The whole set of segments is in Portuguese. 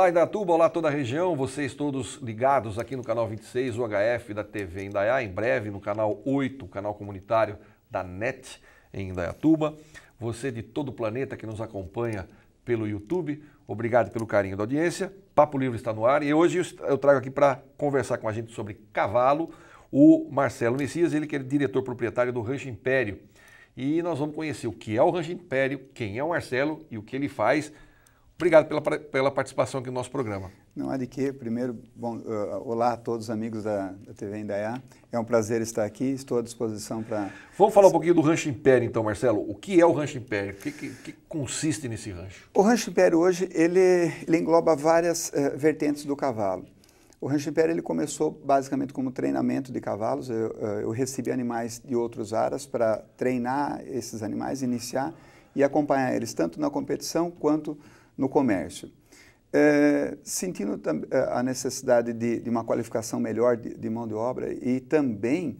Olá, Indatuba, olá toda a região, vocês todos ligados aqui no canal 26 UHF da TV Indaiá, em breve no canal 8, o canal comunitário da NET em Indaiatuba. Você de todo o planeta que nos acompanha pelo YouTube, obrigado pelo carinho da audiência. Papo Livre está no ar e hoje eu trago aqui para conversar com a gente sobre cavalo o Marcelo Messias, ele que é diretor proprietário do Rancho Império. E nós vamos conhecer o que é o Rancho Império, quem é o Marcelo e o que ele faz Obrigado pela, pela participação aqui no nosso programa. Não há de quê. Primeiro, bom, uh, olá a todos os amigos da, da TV Indaiá. É um prazer estar aqui, estou à disposição para... Vamos falar um pouquinho do Rancho Império, então, Marcelo. O que é o Rancho Império? O que, que, que consiste nesse rancho? O Rancho Império hoje, ele, ele engloba várias uh, vertentes do cavalo. O Rancho Império ele começou basicamente como treinamento de cavalos. Eu, eh, eu recebi animais de outros aras para treinar esses animais, iniciar e acompanhar eles tanto na competição quanto no comércio. É, sentindo é, a necessidade de, de, uma qualificação melhor de, de, mão de obra e também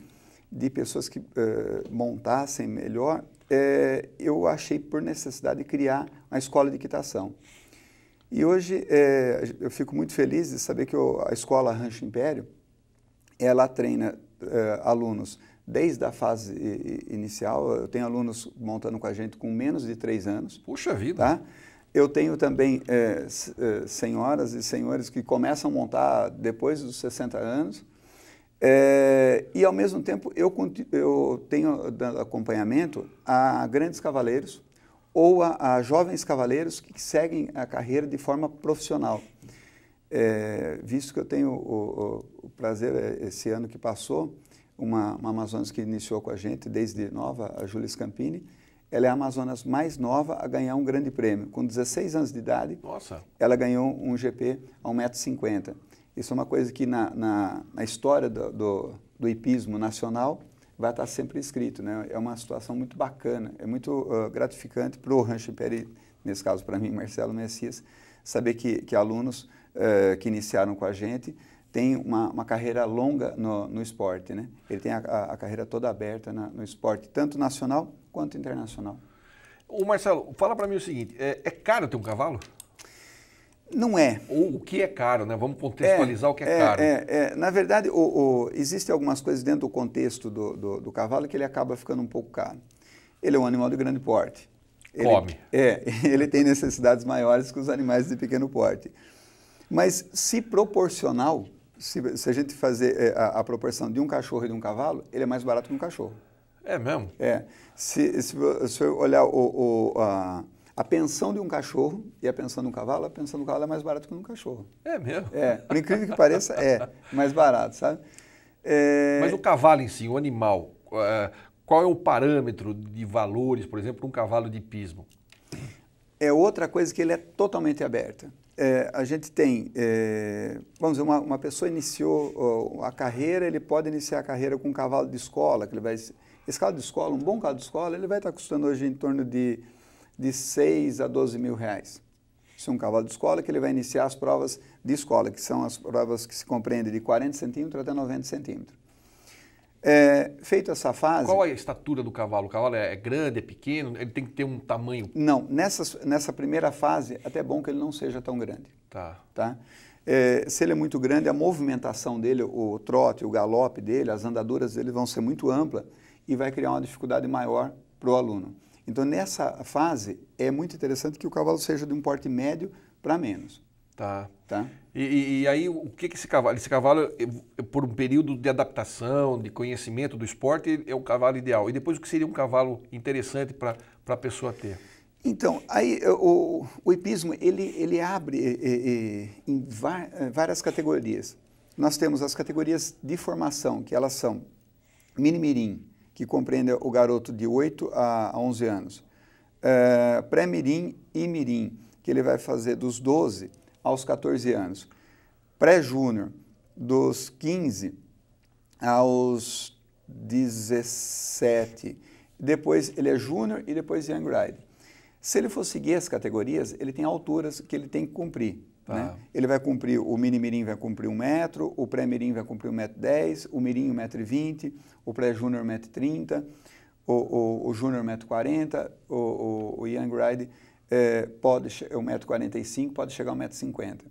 de pessoas que é, montassem melhor, é, eu achei por necessidade criar uma escola de equitação. E hoje é, eu fico muito feliz de saber que eu, a escola Rancho Império, ela treina é, alunos desde a fase inicial, eu tenho alunos montando com a gente com menos de três anos. Puxa vida! Tá? Eu tenho também é, senhoras e senhores que começam a montar depois dos 60 anos, é, e ao mesmo tempo eu, eu tenho acompanhamento a grandes cavaleiros ou a, a, jovens cavaleiros que seguem a carreira de forma profissional. É, visto que eu tenho o, o, o, prazer, esse ano que passou, uma, uma Amazonas que iniciou com a gente desde nova, a Júlia Scampini, ela é a Amazonas mais nova a ganhar um grande prêmio. Com 16 anos de idade, Nossa. ela ganhou um GP a 1,50m. Isso é uma coisa que na, na, na história do, do, do, hipismo nacional vai estar sempre escrito. Né? É uma situação muito bacana, é muito uh, gratificante para o Rancho Imperi, nesse caso para mim, Marcelo Messias, saber que, que alunos uh, que iniciaram com a gente tem uma, uma, carreira longa no, no esporte, né? Ele tem a, a, carreira toda aberta na, no esporte, tanto nacional quanto internacional. O Marcelo, fala para mim o seguinte, é, é, caro ter um cavalo? Não é. Ou o que é caro, né? Vamos contextualizar é, o que é, é caro. É, é, Na verdade, o, o, existem algumas coisas dentro do contexto do, do, do, cavalo que ele acaba ficando um pouco caro. Ele é um animal de grande porte. Ele, Come. É, ele tem necessidades maiores que os animais de pequeno porte. Mas se proporcional, se, se a gente fazer é, a, a proporção de um cachorro e de um cavalo, ele é mais barato que um cachorro. É mesmo? É. Se, se você olhar o, o, a, a pensão de um cachorro e a pensão de um cavalo, a pensão do cavalo é mais barato que um cachorro. É mesmo? É. Por incrível que pareça, é mais barato, sabe? É... Mas o cavalo em si, o animal, é, qual é o parâmetro de valores, por exemplo, um cavalo de pismo? É outra coisa que ele é totalmente aberta. É, a gente tem, é, vamos dizer, uma, uma pessoa iniciou a carreira, ele pode iniciar a carreira com um cavalo de escola, que ele vai esse carro de escola, um bom carro de escola, ele vai estar custando hoje em torno de, de 6 a 12 mil reais. Isso é um cavalo de escola que ele vai iniciar as provas de escola, que são as provas que se compreendem de 40 centímetros até 90 centímetros. É, feito essa fase. Qual é a estatura do cavalo? O cavalo é, é grande, é pequeno? Ele tem que ter um tamanho? Não, nessa, nessa primeira fase, até é bom que ele não seja tão grande. Tá. tá? É, se ele é muito grande, a movimentação dele, o trote, o galope dele, as andaduras dele vão ser muito amplas e vai criar uma dificuldade maior para o aluno. Então, nessa fase, é muito interessante que o cavalo seja de um porte médio para menos. Tá. tá? E, e, aí, o que, que esse cavalo? Esse cavalo, é, é, por um período de adaptação, de conhecimento do esporte, é o cavalo ideal. E depois, o que seria um cavalo interessante para a pessoa ter? Então, aí o, o hipismo, ele, ele abre em eh, várias categorias. Nós temos as categorias de formação, que elas são mirim que compreende o garoto de 8 a 11 anos. É, Pré-mirim e mirim, que ele vai fazer dos 12 aos 14 anos. Pré-júnior, dos 15 aos 17. Depois ele é júnior e depois young ride. Se ele for seguir as categorias, ele tem alturas que ele tem que cumprir. Tá. Né? Ele vai cumprir, o mini-mirim vai cumprir um metro, o pré-mirim vai cumprir um metro dez, o mirim um metro e vinte, o pré-júnior um metro e trinta, o, o, o júnior um metro quarenta, o, o, o young ride é, pode, um metro quarenta e cinco, pode chegar a um metro cinquenta.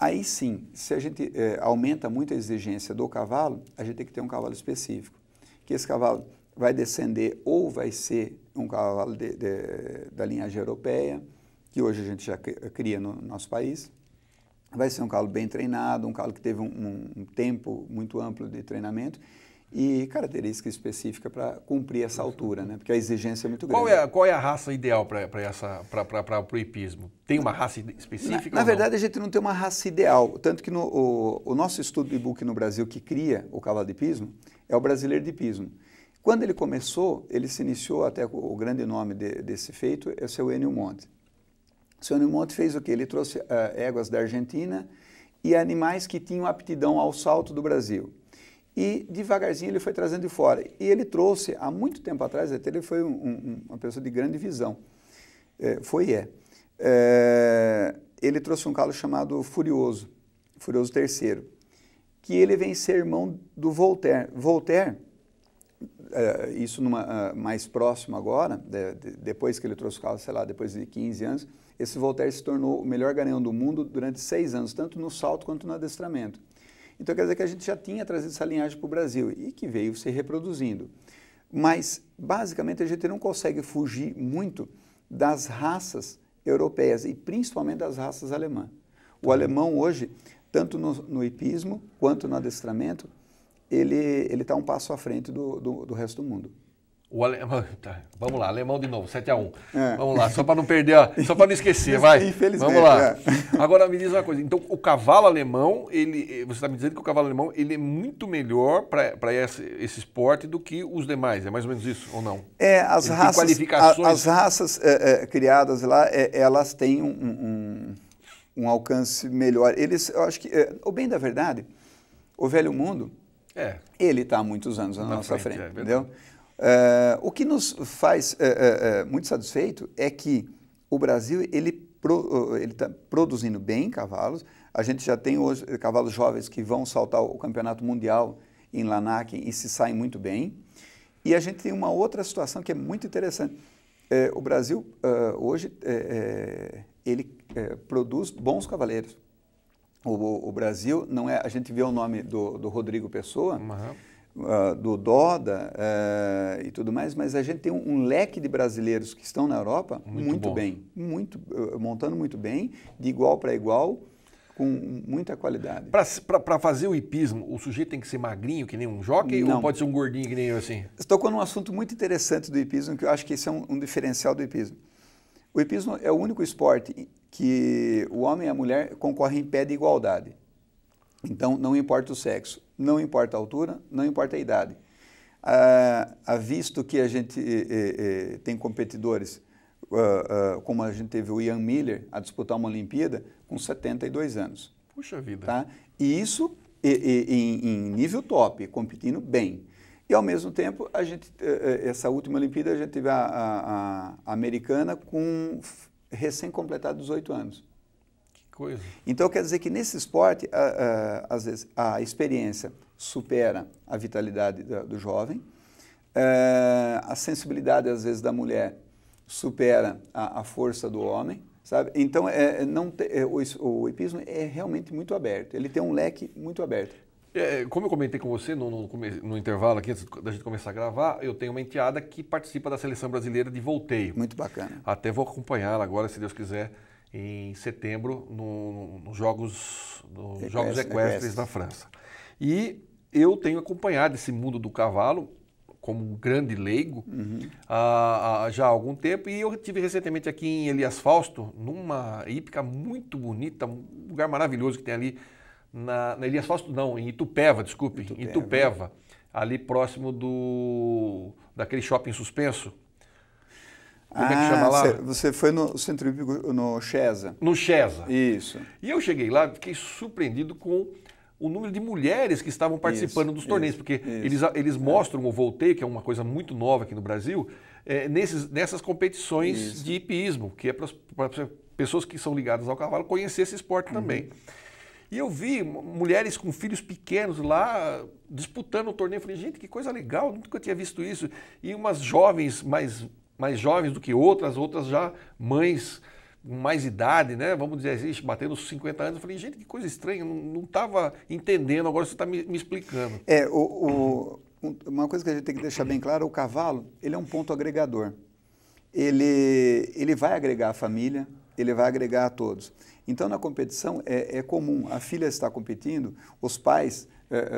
Aí sim, se a gente é, aumenta muito a exigência do cavalo, a gente tem que ter um cavalo específico, que esse cavalo vai descender ou vai ser um cavalo de, de, da linhagem europeia, que hoje a gente já cria no nosso país, vai ser um calo bem treinado, um calo que teve um, um tempo muito amplo de treinamento e característica específica para cumprir essa altura, né? Porque a exigência é muito grande. Qual é, qual é a raça ideal para o hipismo? Tem uma raça específica? Na, na verdade, a gente não tem uma raça ideal. Tanto que no, o, o, nosso estudo de book no Brasil que cria o cavalo de hipismo é o brasileiro de hipismo. Quando ele começou, ele se iniciou até o, o grande nome de, desse feito, é o seu Enio Monte. Luciano Monte fez o quê? Ele trouxe uh, éguas da Argentina e animais que tinham aptidão ao salto do Brasil. E devagarzinho ele foi trazendo de fora. E ele trouxe, há muito tempo atrás, até ele foi um, um, uma pessoa de grande visão. Eh, é, foi e é. é. Ele trouxe um calo chamado Furioso, Furioso III, que ele vem ser irmão do Voltaire. Voltaire, é, isso numa, ah, mais próximo agora, de, de, depois que ele trouxe o calo, sei lá, depois de 15 anos, esse Voltaire se tornou o melhor ganhão do mundo durante seis anos, tanto no salto quanto no adestramento. Então quer dizer que a gente já tinha trazido essa linhagem para o Brasil e que veio se reproduzindo. Mas, basicamente, a gente não consegue fugir muito das raças europeias e principalmente das raças alemãs. O alemão hoje, tanto no, no hipismo quanto no adestramento, ele está um passo à frente do, do, do resto do mundo. O alemão, tá, vamos lá, alemão de novo, 7x1. É. Vamos lá, só para não perder, só para não esquecer, vai. Infelizmente. Vamos lá. É. Agora me diz uma coisa, então o cavalo alemão, ele, eh, você está me dizendo que o cavalo alemão ele é muito melhor para esse, esse, esporte do que os demais, é mais ou menos isso ou não? É, as ele raças, qualificações... a, as raças é, é criadas lá, é, elas têm um, um, um, alcance melhor. Eles, eu acho que, é, o bem da verdade, o velho mundo, é. ele está há muitos anos na, na nossa frente, frente entendeu? Uh, o que nos faz uh, uh, muito satisfeito é que o Brasil ele pro, está produzindo bem cavalos. A gente já tem hoje cavalos jovens que vão saltar o campeonato mundial em Lanark e se saem muito bem. E a gente tem uma outra situação que é muito interessante. o Brasil hoje ele produz bons cavaleiros. O, o, Brasil não é. A gente vê o nome do, do Rodrigo Pessoa. Uhum ah, do DODA eh, e tudo mais, mas a gente tem um, um, leque de brasileiros que estão na Europa muito, muito bem, muito, eh, montando muito bem, de igual para igual, com muita qualidade. Para fazer o hipismo, o sujeito tem que ser magrinho, que nem um jockey, Não. ou pode ser um gordinho, que nem eu assim? com um assunto muito interessante do hipismo, que eu acho que esse é um, um diferencial do hipismo. O hipismo é o único esporte que o homem e a mulher concorrem em pé de igualdade. Então, não importa o sexo, não importa a altura, não importa a idade. Ah, ah visto que a gente eh, eh, eh tem competidores, ah, ah, como a gente teve o Ian Miller a disputar uma Olimpíada com 72 anos. Puxa vida. Tá? E isso e, e, em, em, nível top, competindo bem. E ao mesmo tempo, a gente, eh, eh, essa última Olimpíada, a gente teve a, a, a americana com recém-completado 18 anos coisa. Então quer dizer que nesse esporte, a, a, às vezes, a experiência supera a vitalidade do jovem, eh, a sensibilidade, às vezes, da mulher supera a, a força do homem, sabe? Então, é, é não te, é, o, o hipismo é realmente muito aberto, ele tem um leque muito aberto. É, é como eu comentei com você no, no, no, intervalo aqui, antes da gente começar a gravar, eu tenho uma enteada que participa da seleção brasileira de volteio. Muito bacana. Até vou acompanhá-la agora, se Deus quiser, em setembro no, nos Jogos, no jogos Equestres da França. E eu tenho acompanhado esse mundo do cavalo como um grande leigo uhum. já há algum tempo. E eu tive recentemente aqui em Elias Fausto, numa hípica muito bonita, um lugar maravilhoso que tem ali na, na Elias Fausto, não, em Itupeva, desculpe, Itupeva, Itupeva ali próximo do daquele shopping suspenso. Como ah, é que ah, chama lá? Você foi no Centro Hípico, no Chesa. No Chesa. Isso. E eu cheguei lá, fiquei surpreendido com o número de mulheres que estavam participando isso, dos torneios, isso, porque isso. Eles, eles é. mostram o volteio, que é uma coisa muito nova aqui no Brasil, é, nesses, nessas competições de hipismo, que é para pessoas que são ligadas ao cavalo conhecer esse esporte uhum. também. E eu vi mulheres com filhos pequenos lá disputando o torneio. Eu falei, gente, que coisa legal, nunca tinha visto isso. E umas jovens mais mais jovens do que outras, outras já mães com mais idade, né? Vamos dizer assim, batendo os 50 anos. Eu falei, gente, que coisa estranha, não estava entendendo, agora você está me, me, explicando. É, o, o, uma coisa que a gente tem que deixar bem claro, o cavalo, ele é um ponto agregador. Ele, ele vai agregar a família, ele vai agregar a todos. Então, na competição, é, é comum, a filha está competindo, os pais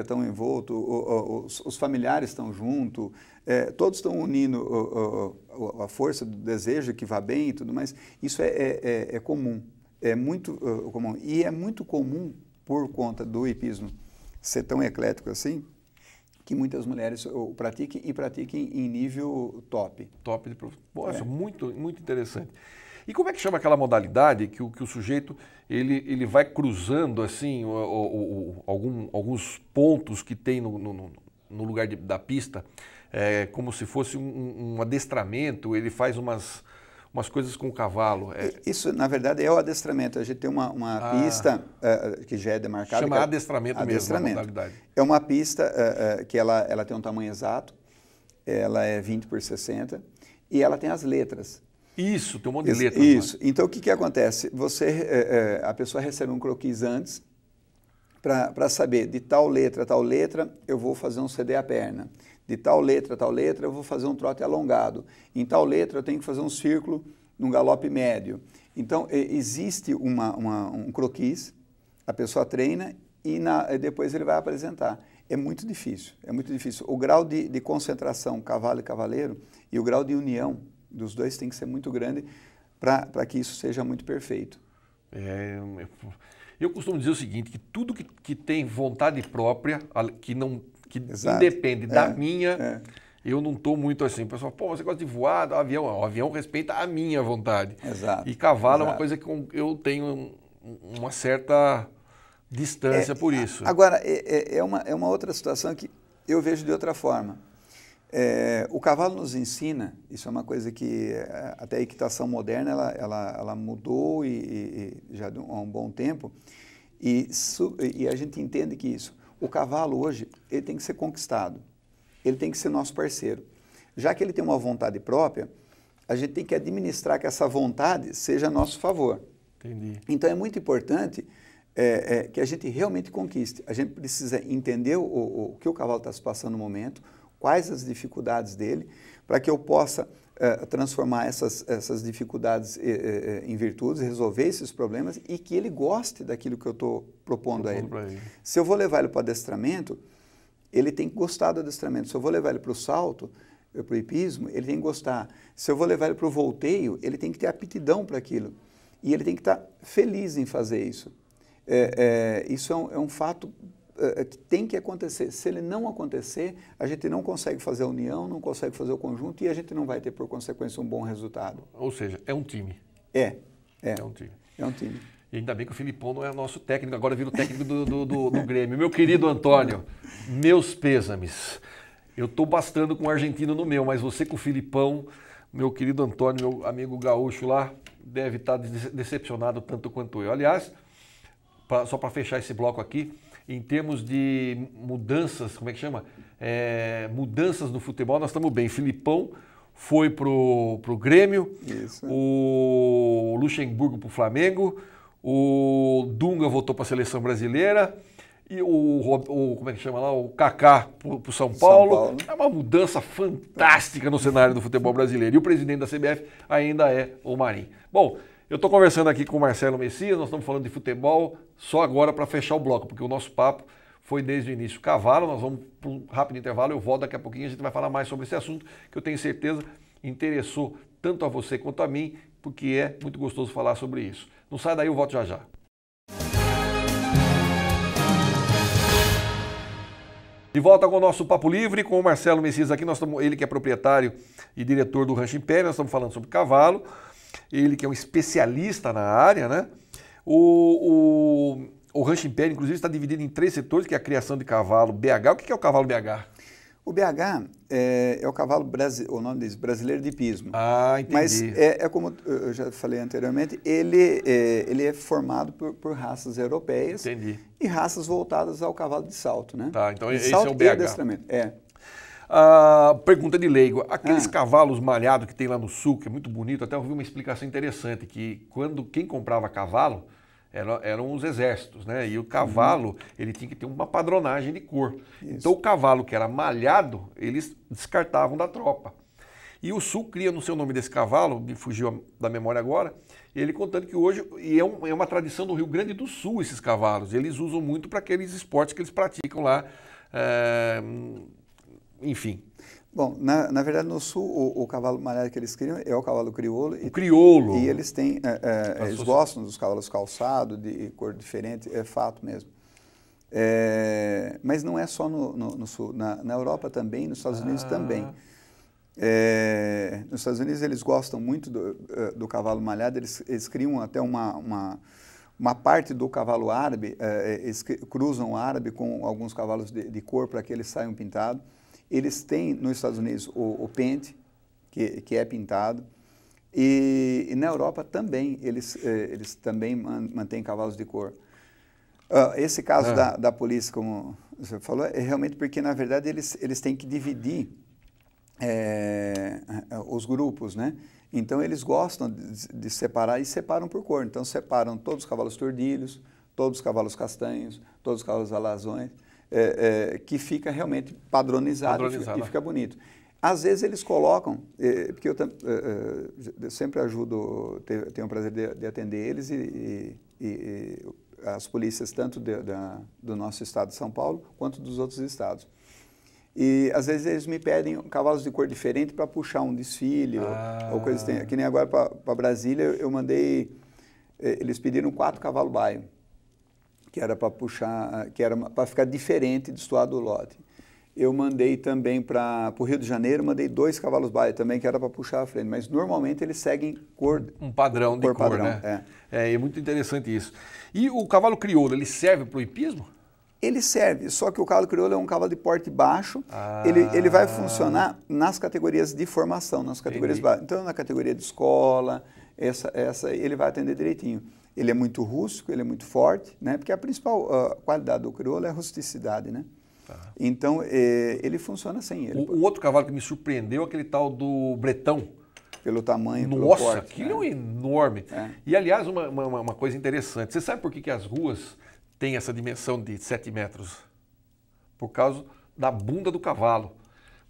estão é, é os, os, familiares estão junto, é, todos estão unindo o, o, a força do desejo que vá bem e tudo mais. Isso é, é, é, é comum, é muito uh, comum. E é muito comum, por conta do hipismo ser tão eclético assim, que muitas mulheres o pratiquem e pratiquem em nível top. Top de profissional. Nossa, muito, muito interessante. E como é que chama aquela modalidade que o, que o sujeito ele, ele vai cruzando assim o, o, algum, alguns pontos que tem no, no, no lugar de, da pista, é, como se fosse um, um adestramento, ele faz umas, umas coisas com o cavalo. É... Isso, na verdade, é o adestramento. A gente tem uma, uma ah, pista uh, que já é demarcada. Chama é adestramento, adestramento mesmo, adestramento. É uma pista uh, uh, que ela, ela tem um tamanho exato, ela é 20 por 60, e ela tem as letras. Isso, tem um monte de letra. É? Isso. Então, o que, que acontece? Você, é, é, a pessoa recebe um croquis antes para saber de tal letra, tal letra, eu vou fazer um CD à perna. De tal letra, tal letra, eu vou fazer um trote alongado. Em tal letra, eu tenho que fazer um círculo num galope médio. Então, existe uma, uma, um croquis, a pessoa treina e na, depois ele vai apresentar. É muito difícil, é muito difícil. O grau de, de concentração cavalo e cavaleiro e o grau de união dos dois tem que ser muito grande para que isso seja muito perfeito. É, eu costumo dizer o seguinte, que tudo que, que tem vontade própria, que não que depende é, da minha, é. eu não estou muito assim. O pessoal, pô, você gosta de voar, ah, avião. O avião respeita a minha vontade. Exato. E cavalo Exato. é uma coisa que eu tenho uma certa distância é, por isso. Agora, é, é, é, uma, é uma outra situação que eu vejo de outra forma. É, o cavalo nos ensina, isso é uma coisa que é, até a equitação moderna ela, ela, ela mudou e, e já há um bom tempo, e, e, a gente entende que isso. O cavalo hoje ele tem que ser conquistado, ele tem que ser nosso parceiro. Já que ele tem uma vontade própria, a gente tem que administrar que essa vontade seja a nosso favor. Entendi. Então é muito importante é, é, que a gente realmente conquiste. A gente precisa entender o, o, o que o cavalo está se passando no momento, quais as dificuldades dele, para que eu possa uh, transformar essas, essas dificuldades uh, em virtudes, resolver esses problemas e que ele goste daquilo que eu estou propondo, propondo a ele. ele. Se eu vou levar ele para o adestramento, ele tem que gostar do adestramento. Se eu vou levar ele para o salto, para o hipismo, ele tem que gostar. Se eu vou levar ele para o volteio, ele tem que ter aptidão para aquilo. E ele tem que estar tá feliz em fazer isso. É, é, isso é um, é um fato eh, que tem que acontecer. Se ele não acontecer, a gente não consegue fazer a união, não consegue fazer o conjunto e a gente não vai ter, por consequência, um bom resultado. Ou seja, é um time. É. É, é um time. É um time. E ainda bem que o Filipão não é nosso técnico, agora vira o técnico do, do, do, do Grêmio. Meu querido Antônio, meus pêsames. Eu estou bastando com o argentino no meu, mas você com o Filipão, meu querido Antônio, meu amigo gaúcho lá, deve tá estar decepcionado tanto quanto eu. Aliás, pra, só para fechar esse bloco aqui, em termos de mudanças, como é que chama? É, mudanças no futebol, nós estamos bem. Filipão foi pro, pro Grêmio, Isso. o Luxemburgo pro Flamengo, o Dunga voltou para a seleção brasileira e o, o, como é que chama lá o Kaká para o São, Paulo. São Paulo é uma mudança fantástica no cenário do futebol brasileiro e o presidente da CBF ainda é o Marinho bom eu estou conversando aqui com o Marcelo Messias, nós estamos falando de futebol, só agora para fechar o bloco, porque o nosso papo foi desde o início cavalo, nós vamos para um rápido intervalo, eu volto daqui a pouquinho, a gente vai falar mais sobre esse assunto, que eu tenho certeza interessou tanto a você quanto a mim, porque é muito gostoso falar sobre isso. Não sai daí, eu volto já já. De volta com o nosso Papo Livre, com o Marcelo Messias aqui, nós estamos ele que é proprietário e diretor do Rancho Império, nós estamos falando sobre cavalo ele que é um especialista na área, né? O, o, o Rancho Império, inclusive, está dividido em três setores, que é a criação de cavalo BH. O que é o cavalo BH? O BH é, é, o cavalo brasi o nome diz brasileiro de pismo. Ah, entendi. Mas é, é como eu já falei anteriormente, ele é, ele é formado por, por, raças europeias. Entendi. E raças voltadas ao cavalo de salto, né? Tá, então de esse é o BH. E adestramento. É pergunta de leigo. Aqueles ah. cavalos malhados que tem lá no sul, que é muito bonito, até ouvi uma explicação interessante, que quando quem comprava cavalo era, eram os exércitos, né? E o uhum. cavalo, uhum. ele tinha que ter uma padronagem de cor. Isso. Então o cavalo que era malhado, eles descartavam da tropa. E o Sul cria no seu nome desse cavalo, me fugiu da memória agora, ele contando que hoje é, um, é uma tradição do Rio Grande do Sul esses cavalos. Eles usam muito para aqueles esportes que eles praticam lá. É, enfim. Bom, na, na verdade, no sul, o, o, cavalo malhado que eles criam é o cavalo crioulo. O e, crioulo! E eles têm, é, é, eles gostam dos cavalos calçados, de cor diferente, é fato mesmo. É, mas não é só no, no, no sul, na, na, Europa também, nos Estados Unidos ah. também. É, nos Estados Unidos eles gostam muito do, é, do cavalo malhado, eles, eles criam até uma, uma, uma, parte do cavalo árabe, é, é eles cruzam o árabe com alguns cavalos de, de cor para que eles saiam pintados. Eles têm nos Estados Unidos o, o pente, que, que é pintado, e, e, na Europa também, eles, eh, eles também mantêm cavalos de cor. Uh, esse caso é. da, da polícia, como você falou, é realmente porque, na verdade, eles, eles têm que dividir é, os grupos, né? Então, eles gostam de, de, separar e separam por cor. Então, separam todos os cavalos tordilhos, todos os cavalos castanhos, todos os cavalos alazões é, é, que fica realmente padronizado, E, fica né? bonito. Às vezes eles colocam, é, porque eu, é, é, eu, sempre ajudo, tenho o prazer de, de atender eles e, e, e, as polícias, tanto de, da, do nosso estado de São Paulo quanto dos outros estados. E às vezes eles me pedem cavalos de cor diferente para puxar um desfile ah. ou, ou coisas assim. Que nem agora para Brasília eu mandei. É, eles pediram quatro cavalos baio que era para puxar, que era para ficar diferente do suado do lote. Eu mandei também para o Rio de Janeiro, mandei dois cavalos baia também, que era para puxar a frente. Mas normalmente eles seguem cor. Um padrão de cor, cor padrão, né? É. é. é, muito interessante isso. E o cavalo crioulo, ele serve para o hipismo? Ele serve, só que o cavalo crioulo é um cavalo de porte baixo. Ah. Ele, ele vai funcionar nas categorias de formação, nas categorias baixas. Então, na categoria de escola, essa, essa, ele vai atender direitinho. Ele é muito rústico, ele é muito forte, né? Porque a principal uh, qualidade do crioulo é a rusticidade, né? Tá. Então, é, ele funciona sem ele. O, o, outro cavalo que me surpreendeu é aquele tal do Bretão. Pelo tamanho, Nossa, pelo porte, aquilo né? é enorme. É. E, aliás, uma, uma, uma, coisa interessante. Você sabe por que, que as ruas têm essa dimensão de 7 metros? Por causa da bunda do cavalo.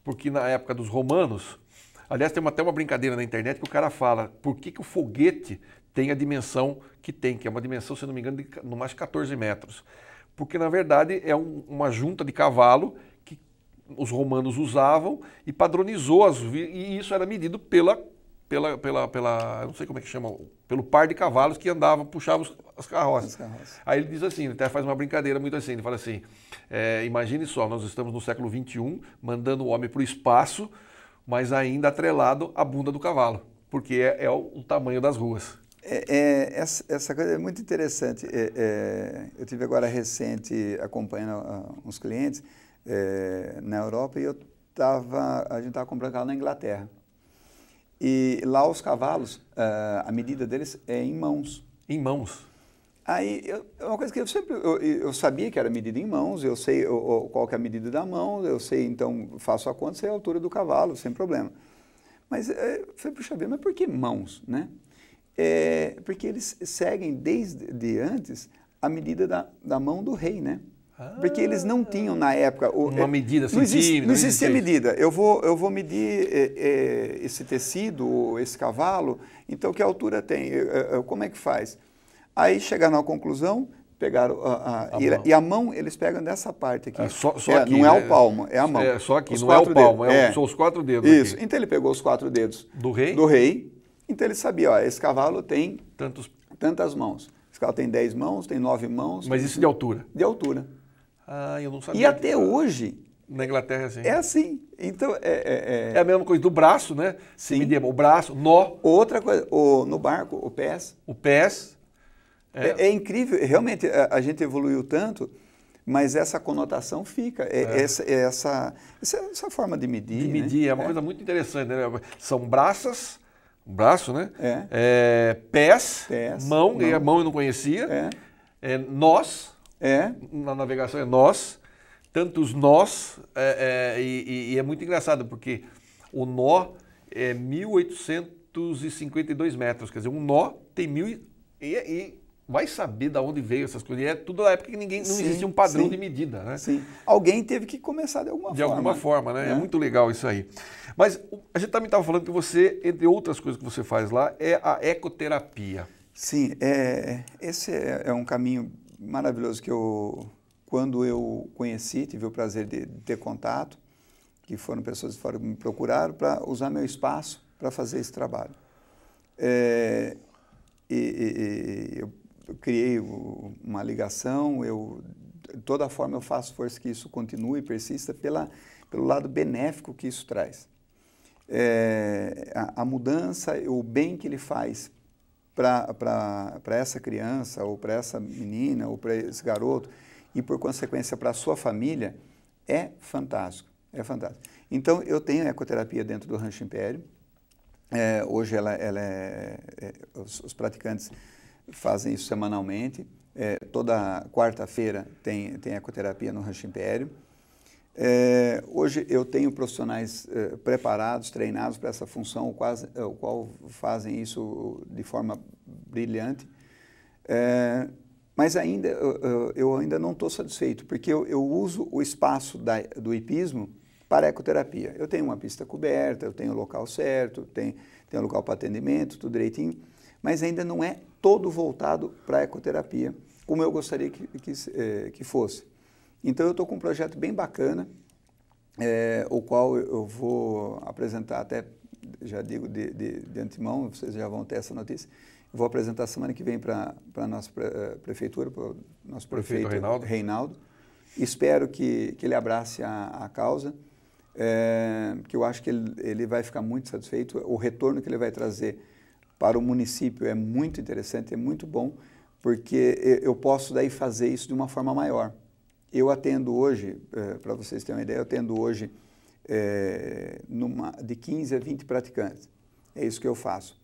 Porque na época dos romanos... Aliás, tem uma, até uma brincadeira na internet que o cara fala por que, que o foguete tem a dimensão que tem, que é uma dimensão, se não me engano, de no mais 14 metros. Porque, na verdade, é um, uma junta de cavalo que os romanos usavam e padronizou as e isso era medido pela, pela, pela, pela não sei como é que chama, pelo par de cavalos que andava, puxava os, as, carroças. as carroças. Aí ele diz assim, ele até faz uma brincadeira muito assim, ele fala assim, é, imagine só, nós estamos no século XXI, mandando o homem para o espaço, mas ainda atrelado à bunda do cavalo, porque é, é o, o tamanho das ruas. É, é, essa, essa, coisa é muito interessante. É, é eu tive agora recente acompanhando uh, uns clientes é, na Europa e eu tava, a gente estava comprando carro na Inglaterra. E lá os cavalos, uh, a medida deles é em mãos. Em mãos? Aí, eu, é uma coisa que eu sempre, eu, eu sabia que era medida em mãos, eu sei eu, qual que é a medida da mão, eu sei, então, faço a conta, sei a altura do cavalo, sem problema. Mas, eu falei, puxa vida, mas por que mãos, né? É, porque eles seguem desde antes a medida da, da mão do rei, né? porque eles não ah. tinham na época. O, uma é, medida assim, Não, não né, existia medida. Eu vou, eu vou medir é, é, esse tecido, esse cavalo, então que altura tem? como é que faz? Aí chegaram à conclusão, pegaram a, a, a e, e, a mão eles pegam dessa parte aqui. É, só, só é, aqui não é né? o palmo, é a é, mão. É, só aqui, os não é o palmo, é, são os quatro dedos. Isso. Aqui. Então ele pegou os quatro dedos do rei, do rei então ele sabia, ó, esse cavalo tem Tantos... tantas mãos. Esse cavalo tem 10 mãos, tem 9 mãos. Mas isso de altura? De altura. Ah, eu não sabia. E até hoje. Na Inglaterra é assim. É assim. Então, é, é, é... é a mesma coisa do braço, né? Sim. Medir, o braço, nó. Outra coisa, o, no barco, o pés. O pés. É. é, é incrível. Realmente, a, a gente evoluiu tanto mas essa conotação fica, é, é. Essa, é essa, essa, essa, forma de medir. De né? medir, né? é uma é. coisa muito interessante, né? São braças braço, né? É. é pés, pés, mão, mão. E a mão eu não conhecia. É. é nós, é. na navegação é nós, tantos nós, é, é e, e, é muito engraçado, porque o nó é 1852 metros, quer dizer, um nó tem mil e, e vai saber de onde veio essas coisas. E é tudo na época que ninguém não sim, existia um padrão sim, de medida, né? Sim. Alguém teve que começar de alguma de forma. De né? alguma forma, né? É. é muito legal isso aí. Mas a gente também estava falando que você, entre outras coisas que você faz lá, é a ecoterapia. Sim, é, esse é, é um caminho maravilhoso que eu, quando eu conheci, tive o prazer de, de ter contato, que foram pessoas que me procurar para usar meu espaço para fazer esse trabalho. É, e, e, e eu criei uma ligação, eu de toda forma eu faço força que isso continue e persista pela, pelo lado benéfico que isso traz. É, a, a, mudança, o bem que ele faz para essa criança, ou para essa menina, ou para esse garoto, e por consequência para a sua família, é fantástico. É fantástico. Então, eu tenho ecoterapia dentro do Rancho Império. É, hoje ela, ela é, é os, os praticantes fazem isso semanalmente. É, toda quarta-feira tem, tem ecoterapia no Rancho Império. É, hoje eu tenho profissionais é, preparados, treinados para essa função, o, quase, é, o qual fazem isso de forma brilhante. É, mas ainda eu, eu ainda não estou satisfeito, porque eu, eu uso o espaço da, do hipismo para ecoterapia. Eu tenho uma pista coberta, eu tenho o local certo, tenho, tenho local para atendimento, tudo direitinho mas ainda não é todo voltado para a ecoterapia, como eu gostaria que, que, é, que fosse. Então, eu estou com um projeto bem bacana, é, o qual eu vou apresentar até, já digo de, de, de antemão, vocês já vão ter essa notícia, vou apresentar semana que vem para a nossa eh, prefeitura, para o nosso prefeito, prefeito Reinaldo. Reinaldo. Espero que, que ele abrace a, a causa, é, que eu acho que ele, ele vai ficar muito satisfeito, o retorno que ele vai trazer para o município é muito interessante, é muito bom, porque eu posso daí fazer isso de uma forma maior. Eu atendo hoje, eh, para vocês terem uma ideia, eu atendo hoje é, numa, de 15 a 20 praticantes. É isso que eu faço.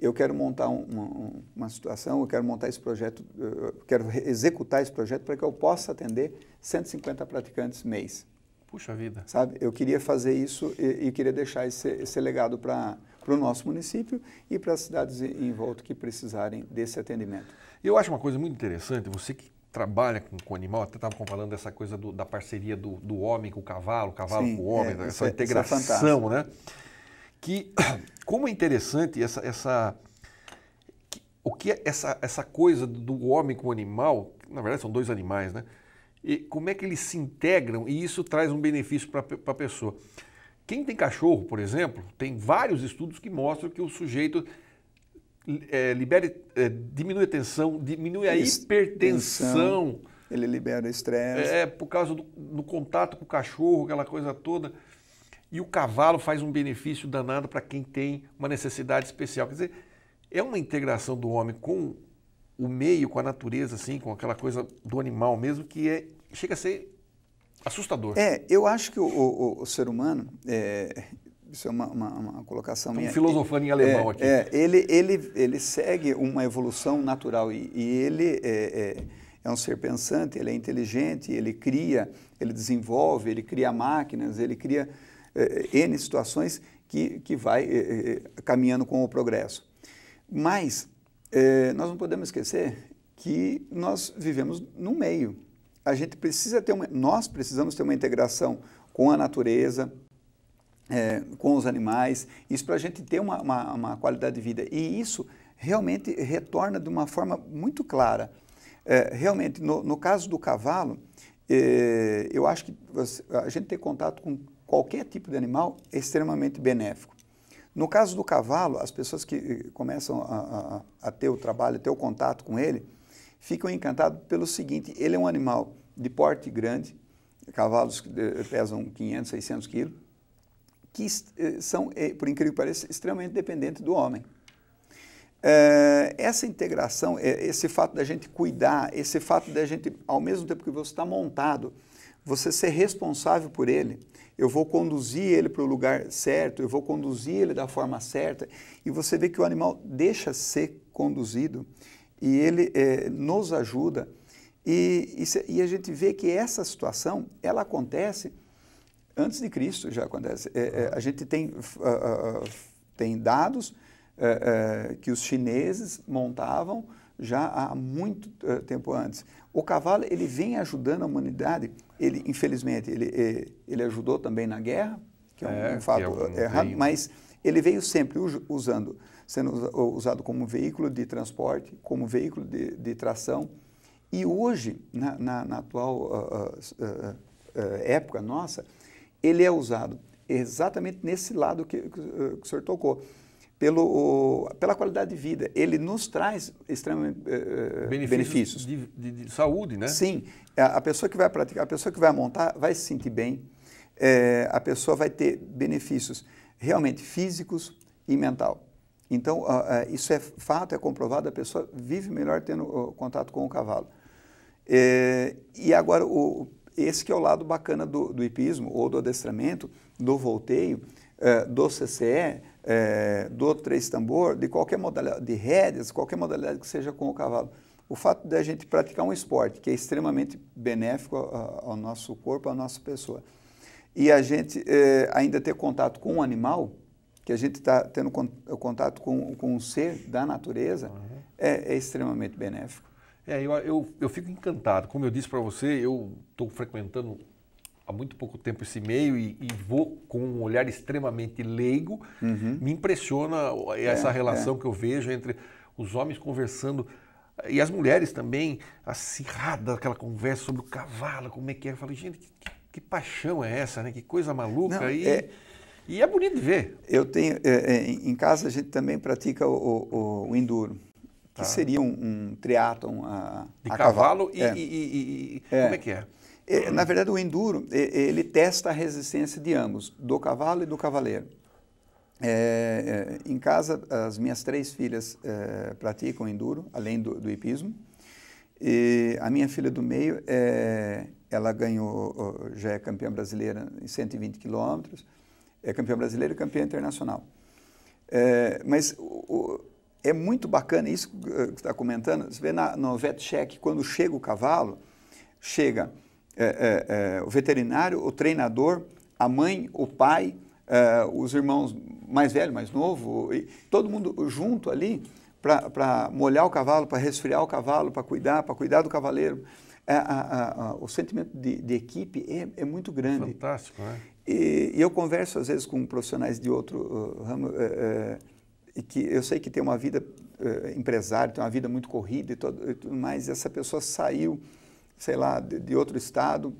Eu quero montar uma, uma situação, eu quero montar esse projeto, eh, quero executar esse projeto para que eu possa atender 150 praticantes mês. Puxa vida. Sabe? Eu queria fazer isso e, e queria deixar esse, esse legado para para o nosso município e para as cidades em volta que precisarem desse atendimento. Eu acho uma coisa muito interessante, você que trabalha com, com animal, até estava falando dessa coisa do, da parceria do, do, homem com o cavalo, o cavalo Sim, com o homem, é, essa é, é, integração, é né? Que como é interessante essa, essa que, o que é essa, essa coisa do homem com o animal, na verdade são dois animais, né? E como é que eles se integram e isso traz um benefício para a pessoa. Quem tem cachorro, por exemplo, tem vários estudos que mostram que o sujeito é, libere, é, diminui a tensão, diminui a hipertensão. Ele libera estresse. É, por causa do, contato com o cachorro, aquela coisa toda. E o cavalo faz um benefício danado para quem tem uma necessidade especial. Quer dizer, é uma integração do homem com o meio, com a natureza, assim, com aquela coisa do animal mesmo, que é, chega a ser Assustador. É, eu acho que o, o, o ser humano, é, isso é uma, uma, uma colocação Estamos Um filosofando em é, alemão é, aqui. É, ele, ele, ele segue uma evolução natural e, e ele é, é, é, um ser pensante, ele é inteligente, ele cria, ele desenvolve, ele cria máquinas, ele cria é, N situações que, que vai caminhando com o progresso. Mas nós não podemos esquecer que nós vivemos no meio a gente precisa ter uma, nós precisamos ter uma integração com a natureza, é, com os animais, isso para a gente ter uma, uma, uma, qualidade de vida. E isso realmente retorna de uma forma muito clara. É, realmente, no, no, caso do cavalo, é, eu acho que você, a gente ter contato com qualquer tipo de animal é extremamente benéfico. No caso do cavalo, as pessoas que eh, começam a, a, a ter o trabalho, ter o contato com ele, ficam encantados pelo seguinte: ele é um animal de porte grande, cavalos que eh, pesam 500, 600 quilos, que eh, são, eh, por incrível que pareça, extremamente dependentes do homem. Essa integração, esse fato da gente cuidar, esse fato da gente, ao mesmo tempo que você está montado, você ser responsável por ele, eu vou conduzir ele para o lugar certo, eu vou conduzir ele da forma certa, e você vê que o animal deixa ser conduzido e ele é, nos ajuda. E, e, e, a gente vê que essa situação, ela acontece antes de Cristo, já acontece. É, é, a gente tem, uh, uh, tem dados uh, que os chineses montavam já há muito tempo antes. O cavalo, ele vem ajudando a humanidade, ele, infelizmente, ele, ele ajudou também na guerra, que é um, é, um é fato errado, mas ele veio sempre usando sendo usado como veículo de transporte, como veículo de, de tração. E hoje, na, na, na atual uh, uh, uh, época nossa, ele é usado exatamente nesse lado que, que, ah, que o senhor tocou. Pelo, pela qualidade de vida. Ele nos traz extremamente uh, benefícios. benefícios. De, de, de, saúde, né? Sim. A, a, pessoa que vai praticar, a pessoa que vai montar, vai se sentir bem. É, a pessoa vai ter benefícios realmente físicos e mental. Então, uh, uh, isso é fato, é comprovado, a pessoa vive melhor tendo uh, contato com o cavalo. É, e agora, o, esse que é o lado bacana do, do hipismo, ou do adestramento, do volteio, é, do CCE, é, do três tambor, de qualquer modalidade, de rédeas, qualquer modalidade que seja com o cavalo. O fato da gente praticar um esporte que é extremamente benéfico ao, ao nosso corpo, à nossa pessoa, e a gente é, ainda ter contato com um animal, que a gente está tendo contato com, com um ser da natureza, uhum. é, é, extremamente benéfico. É, eu, eu, eu fico encantado. Como eu disse para você, eu estou frequentando há muito pouco tempo esse meio e, e, vou com um olhar extremamente leigo. Uhum. Me impressiona é, essa é, relação é. que eu vejo entre os homens conversando eh, e as mulheres também, acirrada aquela conversa sobre o cavalo, como é que é. Eu falei, gente, que, que paixão é essa, né? Que coisa maluca. Não, e... é, e é bonito de ver. Eu tenho, é, é, em casa a gente também pratica o, o, o enduro, tá. que seria um, um triatlon a, de a cavalo, cavalo. E, é. e, e, e é. como é que é? Na verdade, o enduro, ele testa a resistência de ambos, do cavalo e do cavaleiro. É, em casa, as minhas três filhas é, praticam enduro, além do, do, hipismo. E a minha filha do meio, é, ela ganhou, já é campeã brasileira em 120 quilômetros é campeão brasileiro e campeão internacional. É, mas o, é muito bacana isso que eh, você está comentando. Você vê na, no check quando chega o cavalo, chega é, é, o veterinário, o treinador, a mãe, o pai, os irmãos mais velho, mais novo, e todo mundo junto ali para molhar o cavalo, para resfriar o cavalo, para cuidar, para cuidar do cavaleiro. É, a, a, a, o sentimento de, de equipe é, é, muito grande. Fantástico, né? E, e eu converso às vezes com profissionais de outro uh, ramo, uh, e que eu sei que tem uma vida eh, empresário, tem uma vida muito corrida e, todo, e tudo mais, e essa pessoa saiu, sei lá, de, de outro estado,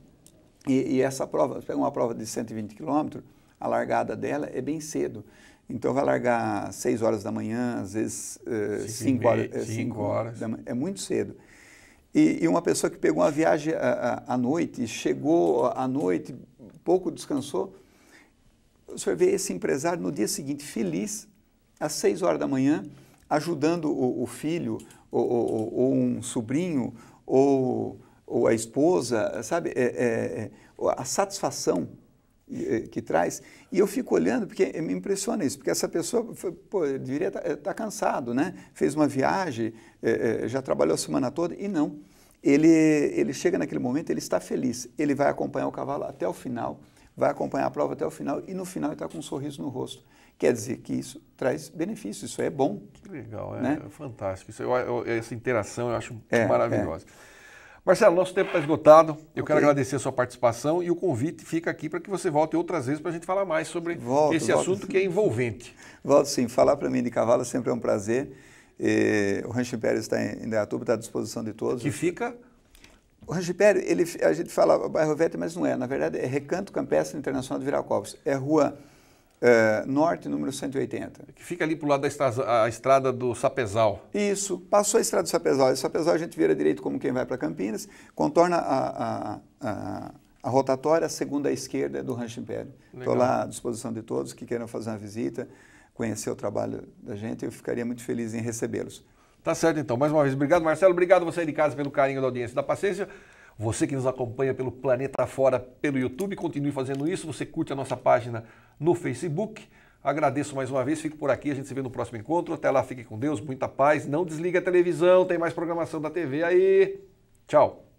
e, e, essa prova, pega uma prova de 120 quilômetros, a largada dela é bem cedo. Então vai largar 6 horas da manhã, às vezes 5 uh, horas. horas. Da manhã. É muito cedo. E, e, uma pessoa que pegou uma viagem à noite, chegou à noite, pouco, descansou. O senhor vê esse empresário no dia seguinte, feliz, às seis horas da manhã, ajudando o, o filho, ou, um sobrinho, ou, ou a esposa, sabe? É, é, é a satisfação é, que traz. E eu fico olhando, porque me impressiona isso, porque essa pessoa, pô, deveria estar tá, tá cansado, né? Fez uma viagem, é, é já trabalhou a semana toda, e não ele, ele chega naquele momento, ele está feliz, ele vai acompanhar o cavalo até o final, vai acompanhar a prova até o final e no final ele está com um sorriso no rosto. Quer dizer que isso traz benefícios, isso é bom. Que legal, é, né? é fantástico. Isso, eu, eu, essa interação eu acho é, maravilhosa. É. Marcelo, nosso tempo está esgotado. Eu okay. quero agradecer a sua participação e o convite fica aqui para que você volte outras vezes para a gente falar mais sobre volto, esse volto. assunto que é envolvente. Volto sim. Falar para mim de cavalo sempre é um prazer. E, o Rancho Império está em Indaiatuba, está à disposição de todos. Que fica? O Rancho Império, ele, a gente fala bairro Vete, mas não é. Na verdade, é Recanto Campestre Internacional de Viracopos. É rua é, norte, número 180. Que fica ali para o lado da estrada, estrada, do Sapezal. Isso. Passou a estrada do Sapezal. E Sapezal a gente vira direito como quem vai para Campinas, contorna a, a, a, a rotatória, a segunda à esquerda é do Rancho Império. Estou lá à disposição de todos que queiram fazer uma visita conhecer o trabalho da gente, eu ficaria muito feliz em recebê-los. Tá certo então, mais uma vez, obrigado Marcelo, obrigado você aí de casa pelo carinho da audiência da paciência. Você que nos acompanha pelo planeta fora, pelo YouTube, continue fazendo isso. Você curte a nossa página no Facebook. Agradeço mais uma vez, fico por aqui, a gente se vê no próximo encontro. Até lá, fique com Deus, muita paz. Não desligue a televisão, tem mais programação da TV aí. Tchau.